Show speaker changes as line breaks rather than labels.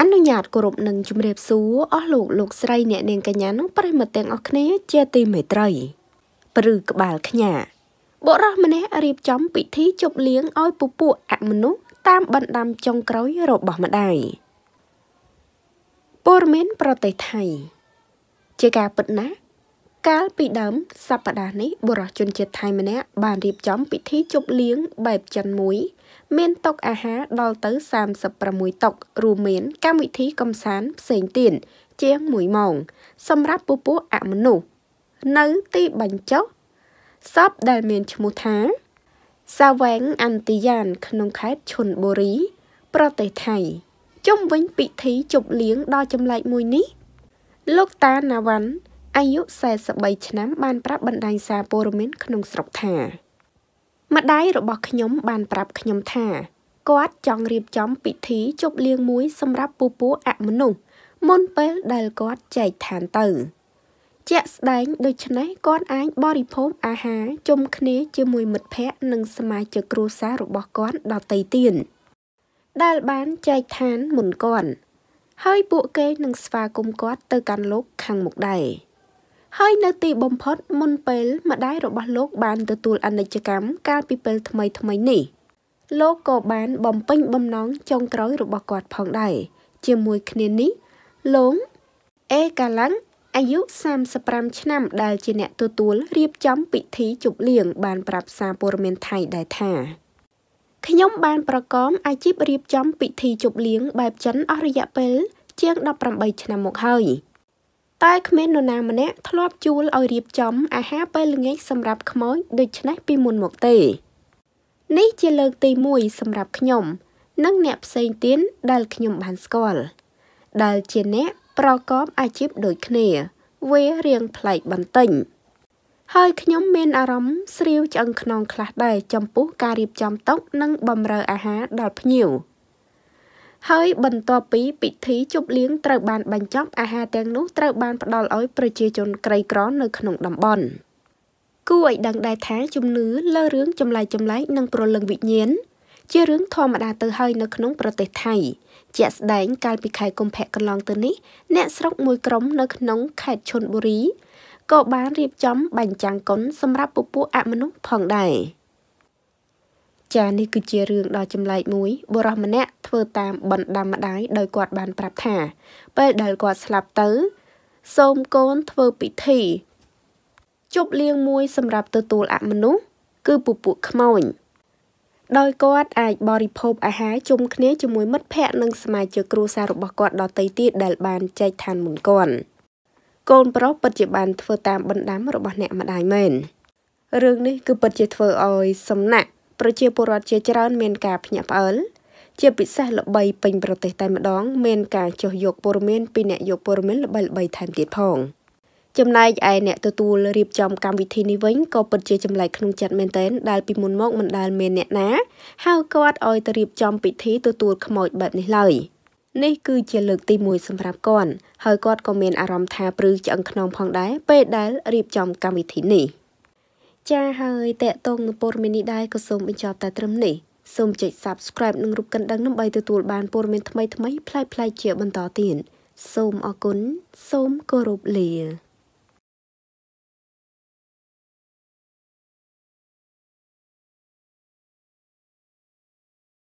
អនុញ្ញាតគោរពនឹងជំរាបសួរអស់លោក លោកស្រី អ្នកនាងកញ្ញានិងប្រិមត្តទាំងអស់គ្នា ជាទីមេត្រី ព្រឺក្បាលខ្ញាបុរសម្នាក់រៀបចំពិធី ជប់លៀងឲ្យពពួកអមនុស្សតាមបណ្ដាំចុងក្រោយរបស់ម្ដាយព័ត៌មានប្រទេសថៃជាការពិតណាស់កាលពីដើមសប្តាហ៍នេះបុរសជនជាតិថៃម្នាក់បានរៀបចំពិធីជប់លៀងបែបចិនមួយមានតុអាហារដល់ទៅ36តុរួមមានកម្មវិធីកំសាន្តផ្សេងទៀតជាង1ម៉ោងសម្រាប់ពពួកអមនុស្សនៅទីបញ្ចុះសពដែលមានឈ្មោះថាសាវែងអន្តិយ៉ានក្នុងខេត្តឈុនបុរី ប្រទេសថៃជុំវិញពិធីជប់លៀងដ៏ចម្លែកមួយនេះ លោកតាណាវ៉ាន់អាយុ43ឆ្នាំបានប្រាប់បណ្ដាញសារព័ត៌មានក្នុងស្រុកថាម្ដាយរបស់ខ្ញុំបានប្រាប់ខ្ញុំថាគាត់ចង់រៀបចំពិធីជប់លៀងមួយសម្រាប់ពពូអមនុស្សមុនពេលដែលគាត់ចែកឋានទៅ ជាក់ស្ដែងដូច្នេះគាត់អាចបរិភោគអាហារជុំគ្នា ជាមួយមិត្តភ័ក្តិនិងសមាជិកគ្រួសាររបស់គាត់ដទៃទៀតដែលបានចែកឋានមុនគាត់ហើយពួកគេនឹងស្វាគមន៍គាត់ ទៅកាន់លោកខាងមុខដែរហើយនៅទីបំផុតមុនពេល ម្ដាយរបស់លោកបានទទួលអនិច្ចកម្មកាលពីពេលថ្មីថ្មីនេះលោកក៏បានបំពេញបំណងចុងក្រោយរបស់គាត់ផងដែរជាមួយគ្នានេះលោកអេកាឡាំងអាយុ35ឆ្នាំដែលជាអ្នកទទួលរៀបចំពិធី ជប់លៀងបាន ប្រាប់សារព័ត៌មានថៃដែរថាខ្ញុំបានប្រកបអាជីពរៀបចំពិធីជប់លៀងបែបចិនអស់រយៈពេល ជាង18ឆ្នាំមកហើយតែគ្មាននរណាម្នាក់ធ្លាប់ជួលឲ្យរៀបចំអាហារពេលល្ងាចសម្រាប់ខ្មោចដូច្នេះពីមុនមកទេនេះជាលើកទី1សម្រាប់ខ្ញុំ និងអ្នកផ្សេងទៀតដែលខ្ញុំបានស្គាល់ដែលជាអ្នកប្រកបអាជីពដូចគ្នាវារៀងប្លែកបន្តិចហើយខ្ញុំមានអារម្មណ៍ស្រាវឆ្អឹងខ្នងខ្លះដែរចំពោះការរៀបចំតុនិង បម្រើអាហារដល់ភ្ញៀវហើយបន្ទាប់ពីពិធីជប់លៀងត្រូវបានបញ្ចប់អាហារទាំងនោះត្រូវបានផ្ដល់ឲ្យប្រជាជនក្រីក្រ នៅក្នុងតំបន់ គួរឲ្យដឹងដែរថា ជំនឿលើរឿងចម្លែកចម្លែកនិងប្រលឹងវិញ្ញាណជារឿងធម្មតាទៅហើយនៅក្នុងប្រទេសថៃជាក់ស្ដែងកាលពីខែកុម្ភៈកន្លងទៅនេះអ្នកស្រុកមួយក្រុមនៅក្នុង ខេត្តឈុនបុរីក៏បានរៀបចំបញ្ចាំងកុន សម្រាប់ពពួកអមនុស្សផងដែរចានេះគឺជារឿងដ៏ចម្លែកមួយបុរសម្នាក់ធ្វើតាមបណ្ដាម្ដាយដោយគាត់បានប្រាប់ថា ពេលដែលគាត់ស្លាប់ទៅ សូមកូនធ្វើពិធីជប់លៀងមួយ សម្រាប់ទទួលអមនុស្សគឺពពួកខ្មោចដោយគាត់ អាចបរិភោគអាហារជុំគ្នាជាមួយមិត្តភ័ក្តិនិងសមាជិកគ្រួសាររបស់គាត់ដទៃទៀតដែលបានចែកឋានមុនគាត់កូនប្រុសពិតជាបាន ធ្វើតាមបណ្ដាំរបស់អ្នកម្ដាយមែនរឿងនេះគឺពិតជាធ្វើឲ្យសំណាក់ ប្រជាពលរដ្ឋជាច្រើន មានការ ភ្ញាក់ផ្អើលជាពិសេសល្បីពេញប្រទេសតែម្ដងមានការចុះយកព័ត៌មានពីអ្នកយកព័ត៌មានល្បីៗថែមទៀតផង ចំណែកឯអ្នកទទួលរៀបចំកម្មវិធីនេះវិញក៏ពិតជាចម្លែកក្នុងចិត្តមែនទែនដែលពីមុនមកមិនដែលមានអ្នកណា ហៅគាត់ឲ្យទៅរៀបចំពិធីទទួលខ្មោចបែបនេះឡើយ នេះគឺជាលើកទី1សម្រាប់គាត់ហើយគាត់ក៏មានអារម្មណ៍ថាព្រឺឆ្អឹងខ្នងផងដែរពេលដែលរៀបចំកម្មវិធីនេះចា៎ហើយតេតងនឹងព័ត៌មាននេះដែរក៏សូមបញ្ចប់តែត្រឹមនេះសូមចុច Subscribe និងរូបកណ្ដឹងដើម្បីទទួលបានព័ត៌មានថ្មីៗផ្សាយៗជាបន្តទៀតសូមអរគុណសូមគោរពលា